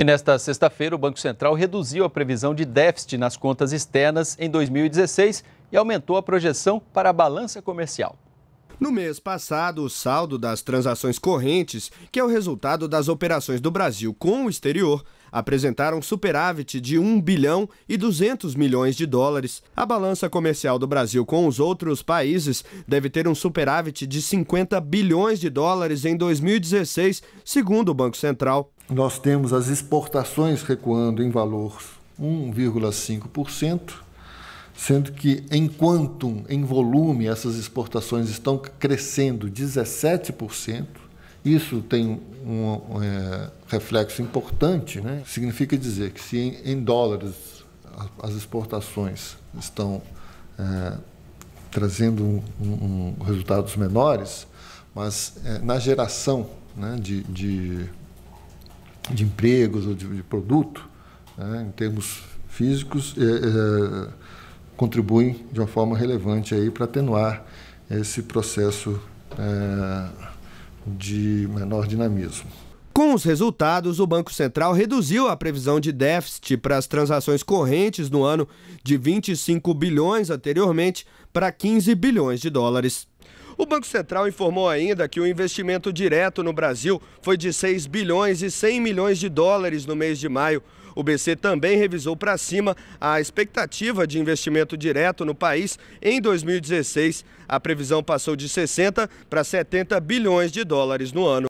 E nesta sexta-feira, o Banco Central reduziu a previsão de déficit nas contas externas em 2016 e aumentou a projeção para a balança comercial. No mês passado, o saldo das transações correntes, que é o resultado das operações do Brasil com o exterior, apresentaram superávit de 1 bilhão e 200 milhões de dólares. A balança comercial do Brasil com os outros países deve ter um superávit de 50 bilhões de dólares em 2016, segundo o Banco Central. Nós temos as exportações recuando em valor 1,5%, sendo que em quantum, em volume, essas exportações estão crescendo 17%. Isso tem um, é, reflexo importante, né? significa dizer que se em, em dólares as exportações estão é, trazendo um, um, resultados menores, mas é, na geração né, de, de, de, empregos ou de, de produto, né, em termos físicos, é, é contribuem de uma forma relevante para atenuar esse processo é, de menor dinamismo. Com os resultados, o Banco Central reduziu a previsão de déficit para as transações correntes no ano de 25 bilhões anteriormente para 15 bilhões de dólares. O Banco Central informou ainda que o investimento direto no Brasil foi de 6 bilhões e 100 milhões de dólares no mês de maio, o BC também revisou para cima a expectativa de investimento direto no país. Em 2016, a previsão passou de 60 para 70 bilhões de dólares no ano.